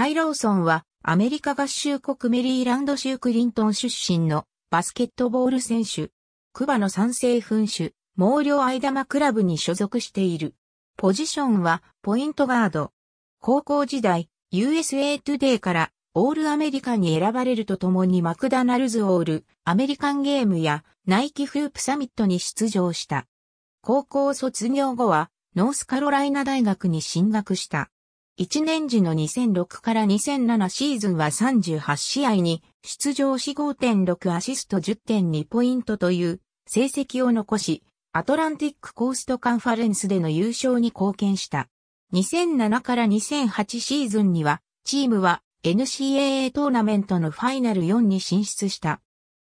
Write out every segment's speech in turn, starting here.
タイ・ローソンはアメリカ合衆国メリーランド州クリントン出身のバスケットボール選手。クバの賛成噴手、毛量愛玉クラブに所属している。ポジションはポイントガード。高校時代、USA トゥ d a y からオールアメリカに選ばれるとともにマクダナルズオール、アメリカンゲームやナイキフープサミットに出場した。高校卒業後はノースカロライナ大学に進学した。1年時の2006から2007シーズンは38試合に出場し5.6アシスト10.2ポイントという成績を残し、アトランティックコーストカンファレンスでの優勝に貢献した。2007から2008シーズンには、チームは NCAA トーナメントのファイナル4に進出した。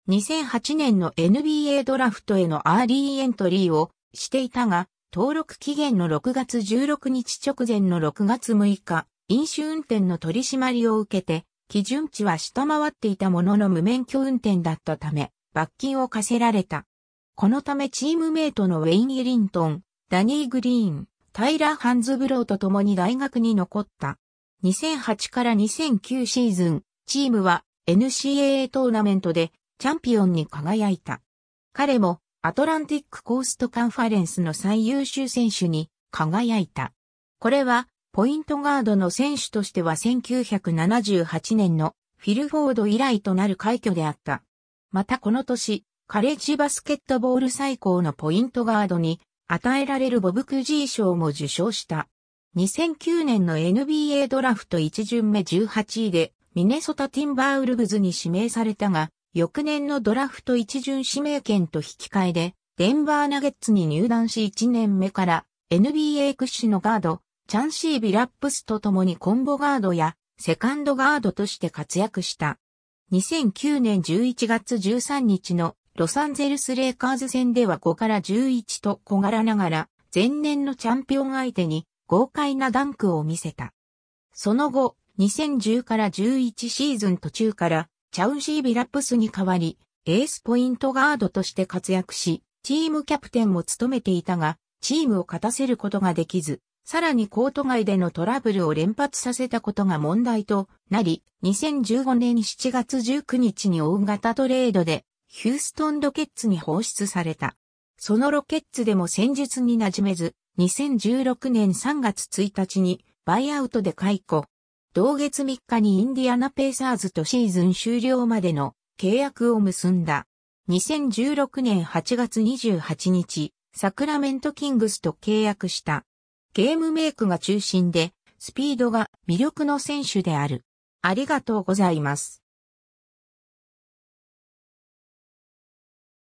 2008年の NBA ドラフトへのアーリーエントリーをしていたが、登録期限の6月16日直前の6月6日、飲酒運転の取り締まりを受けて、基準値は下回っていたものの無免許運転だったため、罰金を課せられた。このためチームメイトのウェイン・イリントン、ダニー・グリーン、タイラー・ハンズブローと共に大学に残った。2008から2009シーズン、チームは NCAA トーナメントでチャンピオンに輝いた。彼もアトランティックコーストカンファレンスの最優秀選手に輝いた。これは、ポイントガードの選手としては1978年のフィルフォード以来となる快挙であった。またこの年、カレッジバスケットボール最高のポイントガードに与えられるボブ・クジー賞も受賞した。2009年の NBA ドラフト1巡目18位でミネソタ・ティンバーウルブズに指名されたが、翌年のドラフト一巡指名権と引き換えで、デンバーナゲッツに入団し1年目から NBA 屈指のガード、チャンシー・ビラップスと共にコンボガードやセカンドガードとして活躍した。2009年11月13日のロサンゼルス・レイカーズ戦では5から11と小柄ながら、前年のチャンピオン相手に豪快なダンクを見せた。その後、2010から11シーズン途中からチャウシー・ビラップスに代わり、エースポイントガードとして活躍し、チームキャプテンも務めていたが、チームを勝たせることができず、さらにコート外でのトラブルを連発させたことが問題となり、2015年7月19日に大型トレードで、ヒューストンロケッツに放出された。そのロケッツでも戦術に馴染めず、2016年3月1日にバイアウトで解雇、同月3日にインディアナペーサーズとシーズン終了までの契約を結んだ。2016年8月28日、サクラメントキングスと契約した。ゲームメイクが中心で、スピードが魅力の選手である。ありがとうございます。